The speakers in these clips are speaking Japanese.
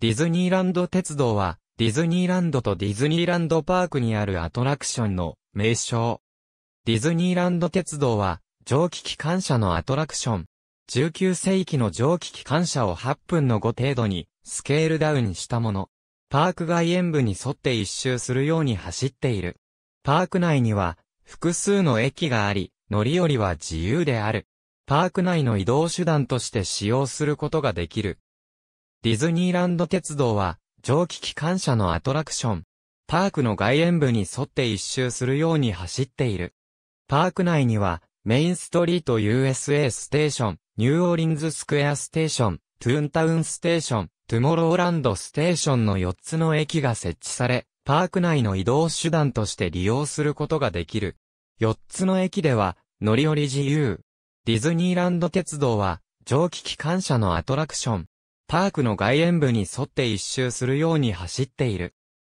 ディズニーランド鉄道は、ディズニーランドとディズニーランドパークにあるアトラクションの名称。ディズニーランド鉄道は、蒸気機関車のアトラクション。19世紀の蒸気機関車を8分の5程度にスケールダウンしたもの。パーク外縁部に沿って一周するように走っている。パーク内には複数の駅があり、乗り降りは自由である。パーク内の移動手段として使用することができる。ディズニーランド鉄道は、蒸気機関車のアトラクション。パークの外縁部に沿って一周するように走っている。パーク内には、メインストリート USA ステーション、ニューオーリンズスクエアステーション、トゥーンタウンステーション、トゥモローランドステーションの4つの駅が設置され、パーク内の移動手段として利用することができる。4つの駅では、乗り降り自由。ディズニーランド鉄道は、蒸気機関車のアトラクション。パークの外縁部に沿って一周するように走っている。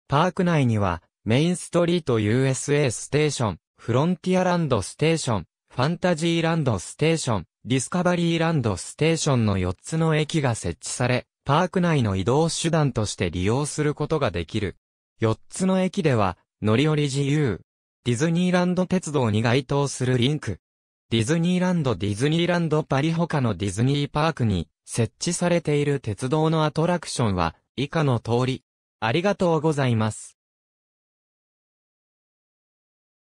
パーク内には、メインストリート USA ステーション、フロンティアランドステーション、ファンタジーランドステーション、ディスカバリーランドステーションの4つの駅が設置され、パーク内の移動手段として利用することができる。4つの駅では、乗り降り自由。ディズニーランド鉄道に該当するリンク。ディズニーランドディズニーランドパリ他のディズニーパークに設置されている鉄道のアトラクションは以下の通り。ありがとうございます。